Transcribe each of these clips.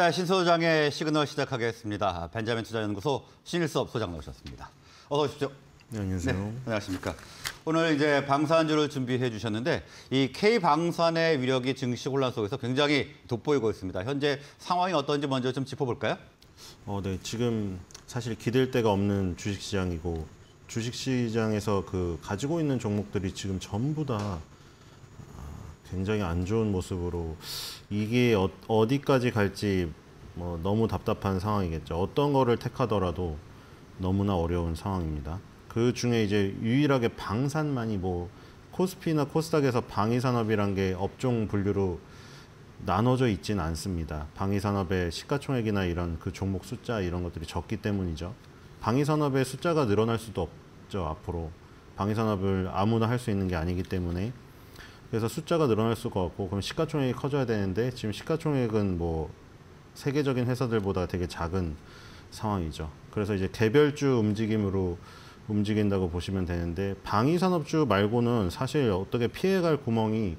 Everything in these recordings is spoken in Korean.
네, 신 소장의 시그널 시작하겠습니다. 벤자민 투자연구소 신일섭 소장 나오셨습니다. 어서 오십시오. 네, 안녕하세요. 네, 네 안녕하십니까. 오늘 이제 방산주를 준비해 주셨는데 이 K 방산의 위력이 증시 혼란 속에서 굉장히 돋보이고 있습니다. 현재 상황이 어떤지 먼저 좀 짚어볼까요? 어, 네. 지금 사실 기댈 데가 없는 주식시장이고 주식시장에서 그 가지고 있는 종목들이 지금 전부 다 굉장히 안 좋은 모습으로 이게 어, 디까지 갈지 뭐 너무 답답한 상황이겠죠. 어떤 거를 택하더라도 너무나 어려운 상황입니다. 그 중에 이제 유일하게 방산만이 뭐 코스피나 코스닥에서 방위산업이란 게 업종 분류로 나눠져 있진 않습니다. 방위산업의 시가총액이나 이런 그 종목 숫자 이런 것들이 적기 때문이죠. 방위산업의 숫자가 늘어날 수도 없죠, 앞으로. 방위산업을 아무나 할 수 있는 게 아니기 때문에 그래서 숫자가 늘어날 수가 없고 그럼 시가총액이 커져야 되는데 지금 시가총액은 뭐 세계적인 회사들보다 되게 작은 상황이죠. 그래서 이제 개별주 움직임으로 움직인다고 보시면 되는데 방위산업주 말고는 사실 어떻게 피해갈 구멍이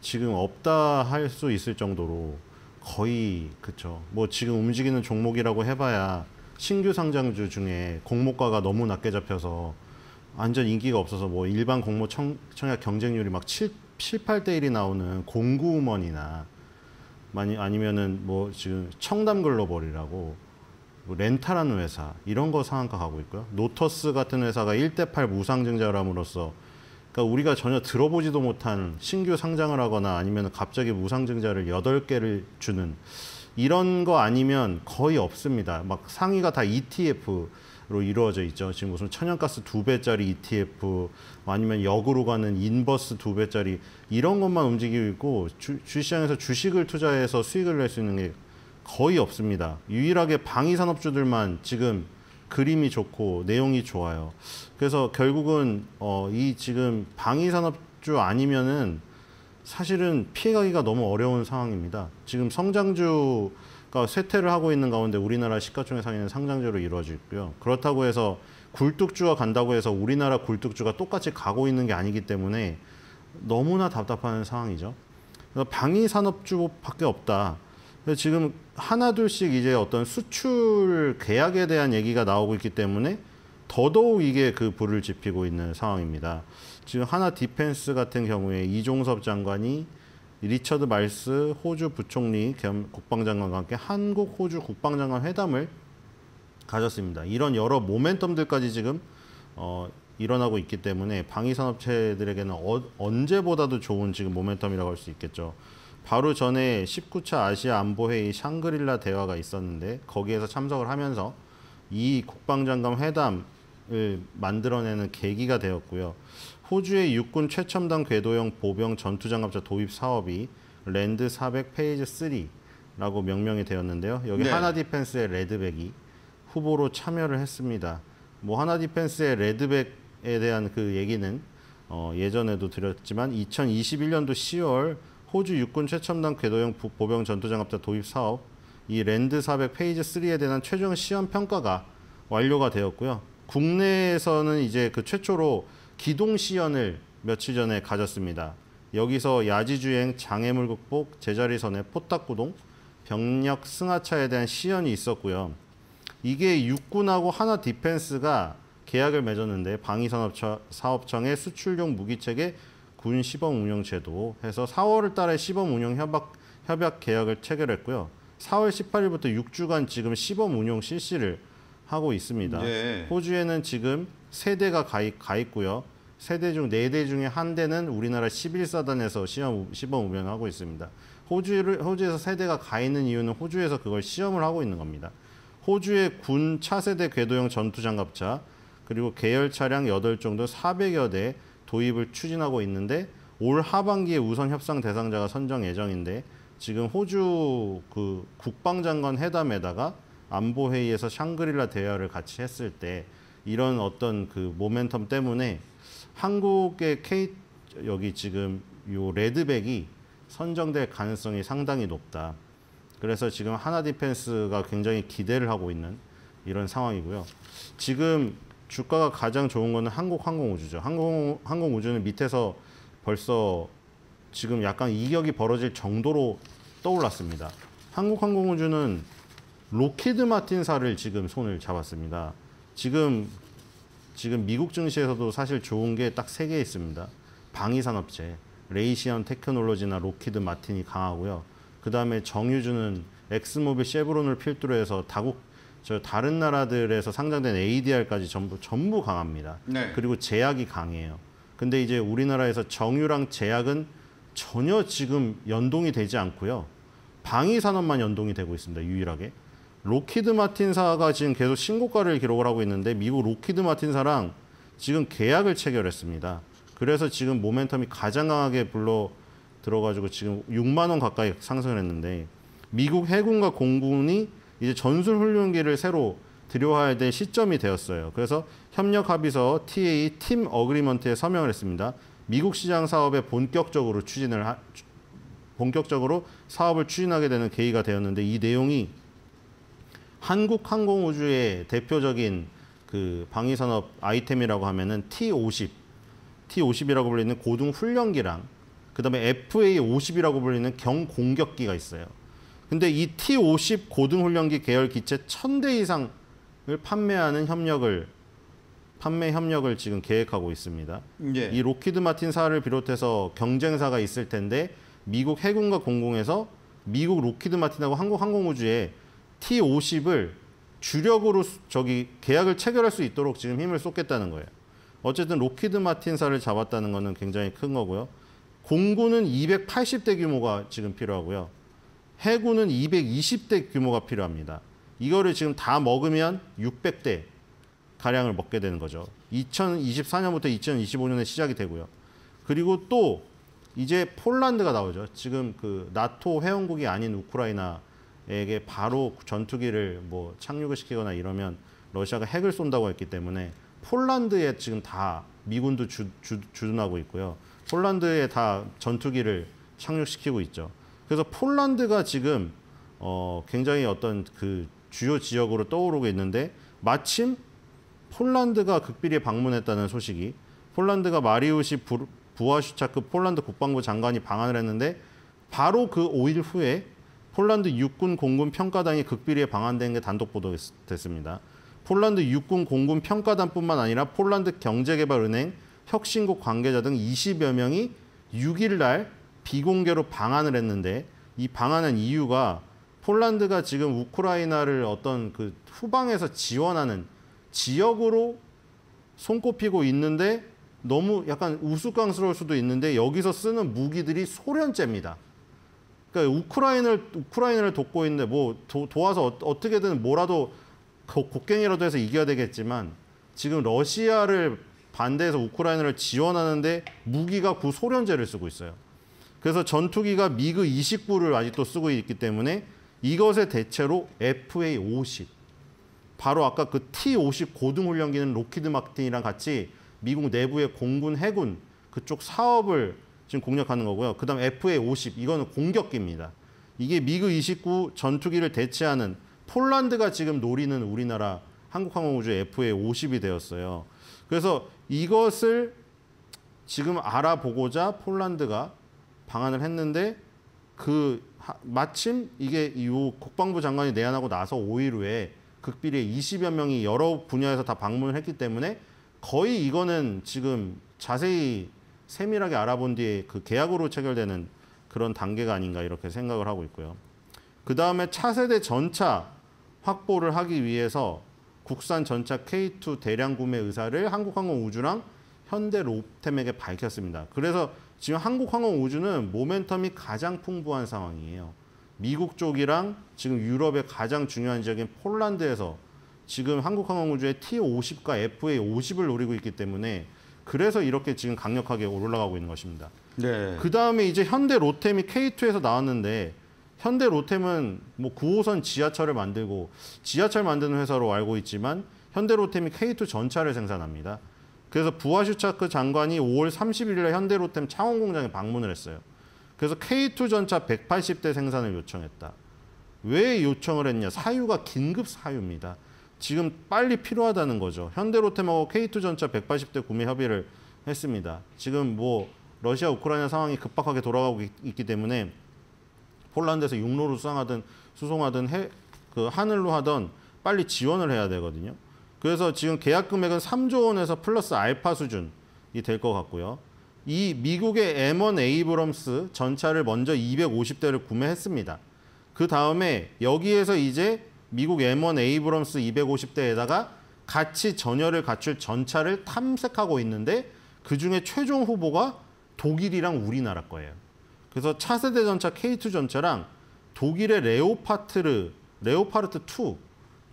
지금 없다 할 수 있을 정도로 거의 그쵸 뭐 지금 움직이는 종목이라고 해봐야 신규 상장주 중에 공모가가 너무 낮게 잡혀서 완전 인기가 없어서 뭐 일반 공모 청, 청약 경쟁률이 막 7, 18대 1이 나오는 공구음원이나 많이 아니면은 뭐 지금 청담 글로벌이라고 뭐 렌탈하는 회사 이런 거 상한가 가고 있고요. 노터스 같은 회사가 1대8 무상증자람으로써 그러니까 우리가 전혀 들어보지도 못한 신규 상장을 하거나 아니면 갑자기 무상증자를 8개를 주는 이런 거 아니면 거의 없습니다. 막 상위가 다 ETF 로 이루어져 있죠. 지금 무슨 천연가스 두 배짜리 ETF 아니면 역으로 가는 인버스 두 배짜리 이런 것만 움직이고 있고 주, 주시장에서 주식을 투자해서 수익을 낼 수 있는 게 거의 없습니다. 유일하게 방위 산업주들만 지금 그림이 좋고 내용이 좋아요. 그래서 결국은 어, 이 지금 방위 산업주 아니면은 사실은 피해가기가 너무 어려운 상황입니다. 지금 성장주 가 그러니까 쇠퇴를 하고 있는 가운데 우리나라 시가총액 상위는 상장제로 이루어져 있고요. 그렇다고 해서 굴뚝주가 간다고 해서 우리나라 굴뚝주가 똑같이 가고 있는 게 아니기 때문에 너무나 답답한 상황이죠. 그래서 그러니까 방위 산업주밖에 없다. 그래서 지금 하나둘씩 이제 어떤 수출 계약에 대한 얘기가 나오고 있기 때문에 더더욱 이게 그 불을 지피고 있는 상황입니다. 지금 하나 디펜스 같은 경우에 이종섭 장관이 리처드 말스 호주 부총리 겸 국방장관과 함께 한국 호주 국방장관 회담을 가졌습니다. 이런 여러 모멘텀들까지 지금 어, 일어나고 있기 때문에 방위산업체들에게는 어, 언제보다도 좋은 지금 모멘텀이라고 할 수 있겠죠. 바로 전에 19차 아시아 안보회의 샹그릴라 대화가 있었는데 거기에서 참석을 하면서 이 국방장관 회담을 만들어내는 계기가 되었고요. 호주의 육군 최첨단 궤도형 보병 전투장갑차 도입 사업이 랜드 400 페이지 3라고 명명이 되었는데요. 여기 네. 하나 디펜스의 레드백이 후보로 참여를 했습니다. 뭐 하나 디펜스의 레드백에 대한 그 얘기는 어, 예전에도 드렸지만 2021년도 10월 호주 육군 최첨단 궤도형 보병 전투장갑차 도입 사업 이 랜드 400 페이지 3에 대한 최종 시험 평가가 완료가 되었고요. 국내에서는 이제 그 최초로 기동 시연을 며칠 전에 가졌습니다. 여기서 야지주행, 장애물 극복, 제자리 선의 포탁구동, 병력 승하차에 대한 시연이 있었고요. 이게 육군하고 하나 디펜스가 계약을 맺었는데 방위산업사업청의 수출용 무기체계 군 시범 운영 제도 해서 4월 달에 시범 운영 협약, 협약 계약을 체결했고요. 4월 18일부터 6주간 지금 시범 운영 실시를 하고 있습니다. 예. 호주에는 지금 세대가 가, 가 있고요. 세대 중 네 대 중에 한 대는 우리나라 11사단에서 시험, 시범 운영하고 있습니다. 호주를, 호주에서 세대가 가 있는 이유는 호주에서 그걸 시험을 하고 있는 겁니다. 호주의 군 차세대 궤도형 전투장갑차 그리고 계열 차량 8종도 400여 대 도입을 추진하고 있는데 올 하반기에 우선 협상 대상자가 선정 예정인데 지금 호주 그 국방장관 회담에다가 안보회의에서 샹그릴라 대화를 같이 했을 때 이런 어떤 그 모멘텀 때문에 한국의 K 여기 지금 요 레드백이 선정될 가능성이 상당히 높다. 그래서 지금 하나 디펜스가 굉장히 기대를 하고 있는 이런 상황이고요. 지금 주가가 가장 좋은 거는 한국 항공우주죠. 한국 항공우주는 밑에서 벌써 지금 약간 이격이 벌어질 정도로 떠올랐습니다. 한국 항공우주는 로키드 마틴사를 지금 손을 잡았습니다. 지금 지금 미국 증시에서도 사실 좋은 게 딱 세 개 있습니다. 방위 산업체, 레이시언 테크놀로지나 로키드 마틴이 강하고요. 그다음에 정유주는 엑스모빌 쉐브론을 필두로 해서 다국 저 다른 나라들에서 상장된 ADR까지 전부 전부 강합니다. 네. 그리고 제약이 강해요. 근데 이제 우리나라에서 정유랑 제약은 전혀 지금 연동이 되지 않고요. 방위 산업만 연동이 되고 있습니다. 유일하게. 로키드 마틴사가 지금 계속 신고가를 기록을 하고 있는데 미국 로키드 마틴사랑 지금 계약을 체결했습니다. 그래서 지금 모멘텀이 가장 강하게 불러 들어가지고 지금 6만 원 가까이 상승을 했는데 미국 해군과 공군이 이제 전술 훈련기를 새로 들여와야 될 시점이 되었어요. 그래서 협력 합의서 TA 팀 어그리먼트에 서명을 했습니다. 미국 시장 사업에 본격적으로 추진을 하, 본격적으로 사업을 추진하게 되는 계기가 되었는데 이 내용이 한국항공우주의 대표적인 그 방위산업 아이템이라고 하면은 T50, T50이라고 불리는 고등 훈련기랑 그다음에 FA50이라고 불리는 경공격기가 있어요. 근데 이 T50 고등훈련기 계열 기체 1 0 0 0대 이상을 판매하는 협력을 판매 협력을 지금 계획하고 있습니다. 예. 이 로키드 마틴사를 비롯해서 경쟁사가 있을 텐데 미국 해군과 공공에서 미국 로키드 마틴하고 한국 항공우주에 T50을 주력으로 저기 계약을 체결할 수 있도록 지금 힘을 쏟겠다는 거예요. 어쨌든 로키드 마틴사를 잡았다는 거는 굉장히 큰 거고요. 공군은 280대 규모가 지금 필요하고요. 해군은 220대 규모가 필요합니다. 이거를 지금 다 먹으면 600대 가량을 먹게 되는 거죠. 2024년부터 2025년에 시작이 되고요. 그리고 또 이제 폴란드가 나오죠. 지금 그 나토 회원국이 아닌 우크라이나 에게 바로 전투기를 뭐 착륙을 시키거나 이러면 러시아가 핵을 쏜다고 했기 때문에 폴란드에 지금 다 미군도 주, 주, 주둔하고 있고요. 폴란드에 다 전투기를 착륙시키고 있죠. 그래서 폴란드가 지금 어, 굉장히 어떤 그 주요 지역으로 떠오르고 있는데 마침 폴란드가 극비리 방문했다는 소식이 폴란드가 마리우시 부하슈차크 폴란드 국방부 장관이 방한을 했는데 바로 그 5일 후에 폴란드 육군 공군 평가단이 극비리에 방한된 게 단독 보도됐습니다. 폴란드 육군 공군 평가단뿐만 아니라 폴란드 경제개발은행, 혁신국 관계자 등 20여 명이 6일 날 비공개로 방한을 했는데 이 방한한 이유가 폴란드가 지금 우크라이나를 어떤 그 후방에서 지원하는 지역으로 손꼽히고 있는데 너무 약간 우스꽝스러울 수도 있는데 여기서 쓰는 무기들이 소련제입니다. 그러니까 우크라이나를 우크라이나 돕고 있는데 뭐 도, 와서 어, 떻게든 뭐라도 곡괭이라도 해서 이겨야 되겠지만 지금 러시아를 반대해서 우크라이나를 지원하는데 무기가 구 소련제를 쓰고 있어요. 그래서 전투기가 미그 29를 아직도 쓰고 있기 때문에 이것의 대체로 FA50 바로 아까 그 T50 고등훈련기는 로키드 마틴이랑 같이 미국 내부의 공군 해군 그쪽 사업을 지금 공략하는 거고요. 그다음 FA50 이거는 공격기입니다. 이게 미그 29 전투기를 대체하는 폴란드가 지금 노리는 우리나라 한국항공우주 FA50이 되었어요. 그래서 이것을 지금 알아보고자 폴란드가 방안을 했는데 그 마침 이게 이 국방부 장관이 내한하고 나서 5일 후에 극비리에 20여 명이 여러 분야에서 다 방문을 했기 때문에 거의 이거는 지금 자세히 세밀하게 알아본 뒤에 그 계약으로 체결되는 그런 단계가 아닌가 이렇게 생각을 하고 있고요. 그 다음에 차세대 전차 확보를 하기 위해서 국산 전차 K2 대량 구매 의사를 한국항공우주랑 현대 로템에게 밝혔습니다. 그래서 지금 한국항공우주는 모멘텀이 가장 풍부한 상황이에요. 미국 쪽이랑 지금 유럽의 가장 중요한 지역인 폴란드에서 지금 한국항공우주의 T50과 FA50을 노리고 있기 때문에 그래서 이렇게 지금 강력하게 올라가고 있는 것입니다. 네. 그 다음에 이제 현대 로템이 K2에서 나왔는데 현대 로템은 뭐 9호선 지하철을 만들고 지하철 만드는 회사로 알고 있지만 현대 로템이 K2 전차를 생산합니다. 그래서 부하슈차크 그 장관이 5월 31일에 현대 로템 창원 공장에 방문을 했어요. 그래서 K2 전차 180대 생산을 요청했다. 왜 요청을 했냐? 사유가 긴급 사유입니다. 지금 빨리 필요하다는 거죠. 현대로템하고 K2전차 180대 구매 협의를 했습니다. 지금 뭐 러시아 우크라이나 상황이 급박하게 돌아가고 있, 기 때문에 폴란드에서 육로로 수상하든 수송하든 해, 그 하늘로 하던 빨리 지원을 해야 되거든요. 그래서 지금 계약 금액은 3조 원에서 플러스 알파 수준이 될 것 같고요. 이 미국의 M1 에이브럼스 전차를 먼저 250대를 구매했습니다. 그 다음에 여기에서 이제 미국 M1 에이브럼스 250대에다가 같이 전열을 갖출 전차를 탐색하고 있는데 그중에 최종 후보가 독일이랑 우리나라 거예요. 그래서 차세대 전차 K2 전차랑 독일의 레오파트르, 레오파르트 2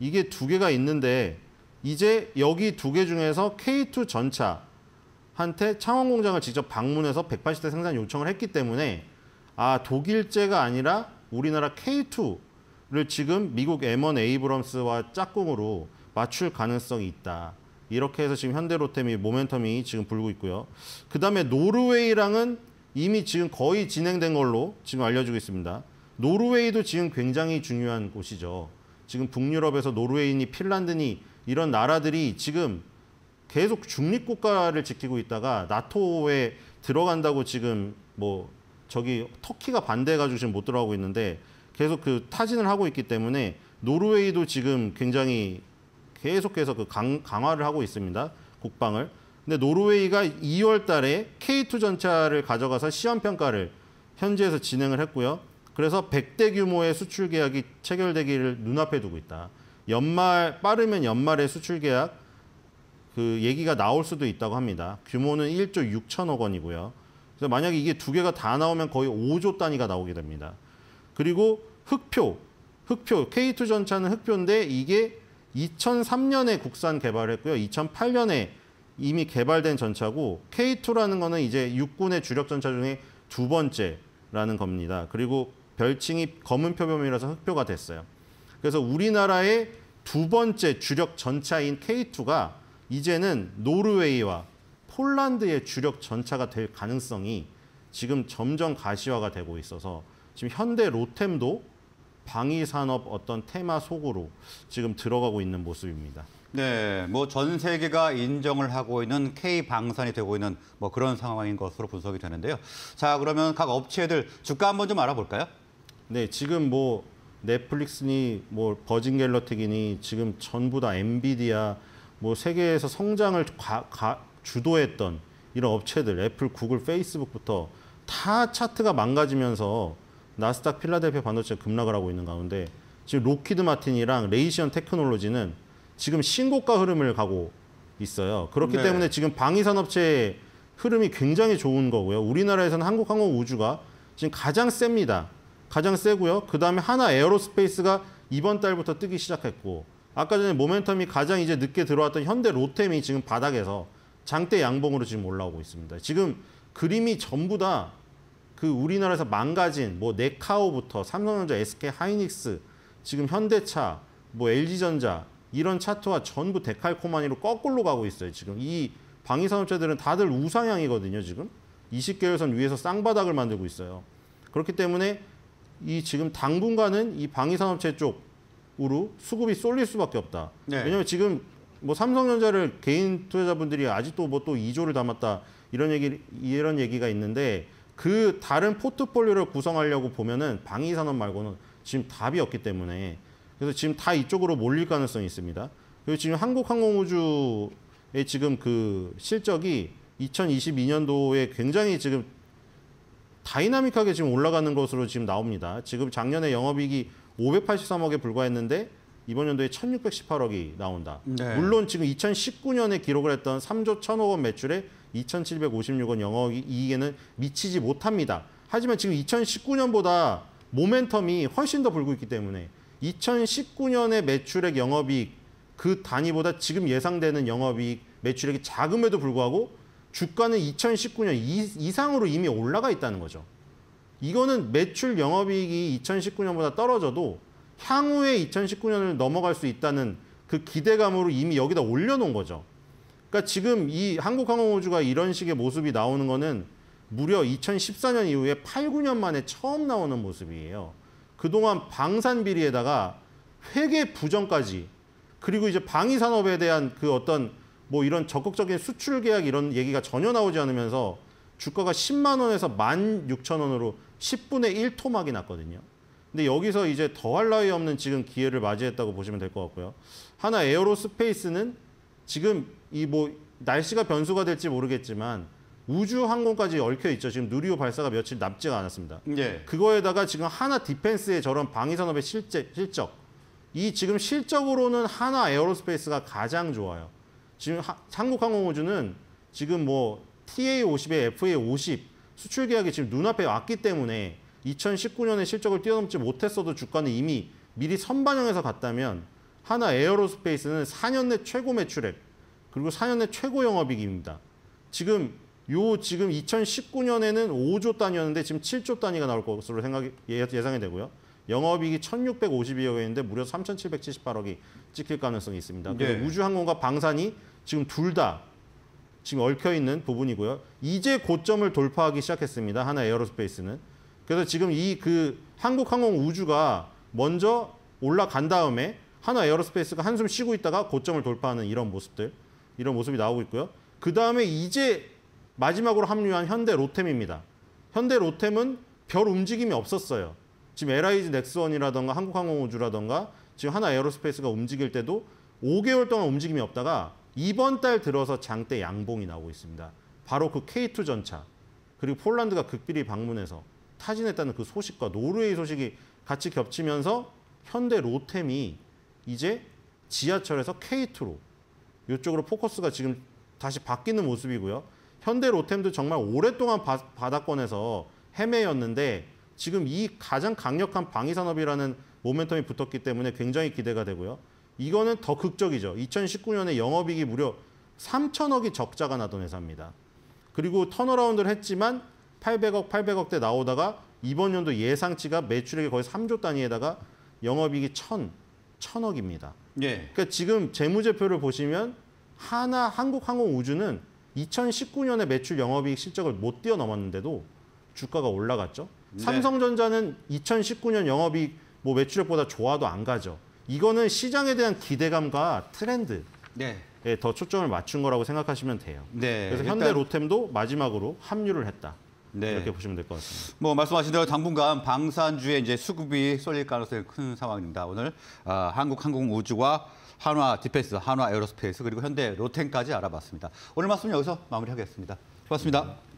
이게 두 개가 있는데 이제 여기 두 개 중에서 K2 전차한테 창원 공장을 직접 방문해서 180대 생산 요청을 했기 때문에 아 독일제가 아니라 우리나라 K2 를 지금 미국 M1 에이브럼스와 짝꿍으로 맞출 가능성이 있다. 이렇게 해서 지금 현대로템이 모멘텀이 지금 불고 있고요. 그 다음에 노르웨이랑은 이미 지금 거의 진행된 걸로 지금 알려주고 있습니다. 노르웨이도 지금 굉장히 중요한 곳이죠. 지금 북유럽에서 노르웨이니 핀란드니 이런 나라들이 지금 계속 중립국가를 지키고 있다가 나토에 들어간다고 지금 뭐 저기 터키가 반대해가지고 지금 못 들어가고 있는데 계속 그 타진을 하고 있기 때문에 노르웨이도 지금 굉장히 계속해서 그 강, 강화를 하고 있습니다. 국방을. 근데 노르웨이가 2월 달에 K2 전차를 가져가서 시험 평가를 현지에서 진행을 했고요. 그래서 100대 규모의 수출 계약이 체결되기를 눈앞에 두고 있다. 연말 빠르면 연말에 수출 계약 그 얘기가 나올 수도 있다고 합니다. 규모는 1조 6천억 원이고요. 그래서 만약에 이게 두 개가 다 나오면 거의 5조 단위가 나오게 됩니다. 그리고 흑표, 흑표, K2 전차는 흑표인데 이게 2003년에 국산 개발했고요. 2008년에 이미 개발된 전차고 K2라는 거는 이제 육군의 주력 전차 중에 두 번째라는 겁니다. 그리고 별칭이 검은 표범이라서 흑표가 됐어요. 그래서 우리나라의 두 번째 주력 전차인 K2가 이제는 노르웨이와 폴란드의 주력 전차가 될 가능성이 지금 점점 가시화가 되고 있어서 지금 현대 로템도 방위 산업 어떤 테마 속으로 지금 들어가고 있는 모습입니다. 네, 뭐 전 세계가 인정을 하고 있는 K 방산이 되고 있는 뭐 그런 상황인 것으로 분석이 되는데요. 자, 그러면 각 업체들 주가 한번 좀 알아볼까요? 네, 지금 뭐 넷플릭스니 뭐 버진 갤러틱이니 지금 전부 다 엔비디아 뭐 세계에서 성장을 과, 과, 주도했던 이런 업체들 애플, 구글, 페이스북부터 다 차트가 망가지면서 나스닥 필라델피아 반도체 급락을 하고 있는 가운데 지금 로키드 마틴이랑 레이시언 테크놀로지는 지금 신고가 흐름을 가고 있어요. 그렇기 네. 때문에 지금 방위산업체의 흐름이 굉장히 좋은 거고요. 우리나라에서는 한국항공우주가 지금 가장 셉니다. 가장 세고요. 그 다음에 하나 에어로스페이스가 이번 달부터 뜨기 시작했고 아까 전에 모멘텀이 가장 이제 늦게 들어왔던 현대 로템이 지금 바닥에서 장대 양봉으로 지금 올라오고 있습니다. 지금 그림이 전부 다그 우리나라에서 망가진 뭐 네카오부터 삼성전자, SK 하이닉스, 지금 현대차, 뭐 LG전자 이런 차트와 전부 데칼코마니로 거꾸로 가고 있어요. 지금 이 방위 산업체들은 다들 우상향이거든요, 지금. 20개월선 위에서 쌍바닥을 만들고 있어요. 그렇기 때문에 이 지금 당분간은 이 방위 산업체 쪽으로 수급이 쏠릴 수밖에 없다. 네. 왜냐면 하 지금 뭐 삼성전자를 개인 투자자분들이 아직도 뭐 또 2조를 담았다 이런 얘기 이런 얘기가 있는데 그 다른 포트폴리오를 구성하려고 보면은 방위산업 말고는 지금 답이 없기 때문에 그래서 지금 다 이쪽으로 몰릴 가능성이 있습니다. 그리고 지금 한국항공우주의 지금 그 실적이 2022년도에 굉장히 지금 다이나믹하게 지금 올라가는 것으로 지금 나옵니다. 지금 작년에 영업이익이 583억에 불과했는데 이번 연도에 1,618억이 나온다. 네. 물론 지금 2019년에 기록을 했던 3조 1,000억 원 매출에 2,756원 영업이익에는 미치지 못합니다. 하지만 지금 2019년보다 모멘텀이 훨씬 더 불고 있기 때문에 2019년의 매출액 영업이익 그 단위보다 지금 예상되는 영업이익 매출액이 작음에도 불구하고 주가는 2019년 이상으로 이미 올라가 있다는 거죠. 이거는 매출 영업이익이 2019년보다 떨어져도 향후에 2019년을 넘어갈 수 있다는 그 기대감으로 이미 여기다 올려놓은 거죠. 그러니까 지금 이 한국항공우주가 이런 식의 모습이 나오는 거는 무려 2014년 이후에 8, 9년 만에 처음 나오는 모습이에요. 그동안 방산 비리에다가 회계 부정까지 그리고 이제 방위 산업에 대한 그 어떤 뭐 이런 적극적인 수출 계약 이런 얘기가 전혀 나오지 않으면서 주가가 10만 원에서 1만 6천 원으로 10분의 1토막이 났거든요. 근데 여기서 이제 더할 나위 없는 지금 기회를 맞이했다고 보시면 될 것 같고요. 하나 에어로스페이스는 지금 이뭐 날씨가 변수가 될지 모르겠지만 우주 항공까지 얽혀 있죠. 지금 누리호 발사가 며칠 남지가 않았습니다. 예. 그거에다가 지금 하나 디펜스의 저런 방위 산업의 실제 실적 이 지금 실적으로는 하나 에어로스페이스가 가장 좋아요. 지금 하, 한국항공우주는 지금 뭐 TA50에 FA50 수출 계약이 지금 눈앞에 왔기 때문에 2019년에 실적을 뛰어넘지 못했어도 주가는 이미 미리 선반영해서 갔다면 하나 에어로스페이스는 4년 내 최고 매출액 그리고 4년의 최고 영업이익입니다. 지금 요 지금 2019년에는 5조 단위였는데 지금 7조 단위가 나올 것으로 생각 예, 예상이 되고요. 영업이익이 1,652억원인데 무려 3,778억이 찍힐 가능성이 있습니다. 네. 우주항공과 방산이 지금 둘 다 지금 얽혀 있는 부분이고요. 이제 고점을 돌파하기 시작했습니다. 하나 에어로스페이스는. 그래서 지금 이 그 한국항공 우주가 먼저 올라간 다음에 하나 에어로스페이스가 한숨 쉬고 있다가 고점을 돌파하는 이런 모습들 이런 모습이 나오고 있고요. 그 다음에 이제 마지막으로 합류한 현대 로템입니다. 현대 로템은 별 움직임이 없었어요. 지금 LIG 넥스원이라던가 한국항공우주라던가 지금 하나 에어로스페이스가 움직일 때도 5개월 동안 움직임이 없다가 이번 달 들어서 장대 양봉이 나오고 있습니다. 바로 그 K2 전차 그리고 폴란드가 극비리 방문해서 타진했다는 그 소식과 노르웨이 소식이 같이 겹치면서 현대 로템이 이제 지하철에서 K2로 이쪽으로 포커스가 지금 다시 바뀌는 모습이고요. 현대 로템도 정말 오랫동안 바, 바닥권에서 헤매였는데 지금 이 가장 강력한 방위 산업이라는 모멘텀이 붙었기 때문에 굉장히 기대가 되고요. 이거는 더 극적이죠. 2019년에 영업이익이 무려 3천억이 적자가 나던 회사입니다. 그리고 턴어라운드를 했지만 800억, 800억대 나오다가 이번 연도 예상치가 매출액이 거의 3조 단위에다가 영업이익이 1천, 1천억입니다 예. 그러니까 지금 재무제표를 보시면 하나 한국항공우주는 2019년에 매출 영업이익 실적을 못 뛰어넘었는데도 주가가 올라갔죠. 네. 삼성전자는 2019년 영업이익 뭐 매출액보다 좋아도 안 가죠. 이거는 시장에 대한 기대감과 트렌드. 네. 더 초점을 맞춘 거라고 생각하시면 돼요. 네, 그래서 현대 로템도 마지막으로 합류를 했다. 네. 이렇게 보시면 될 것 같습니다. 뭐 말씀하신 대로 당분간 방산주에 이제 수급이 쏠릴 가능성이 큰 상황입니다. 오늘 아, 한국항공우주와 한화 디펜스, 한화 에어로스페이스 그리고 현대 로텐까지 알아봤습니다. 오늘 말씀 여기서 마무리하겠습니다. 고맙습니다. 네.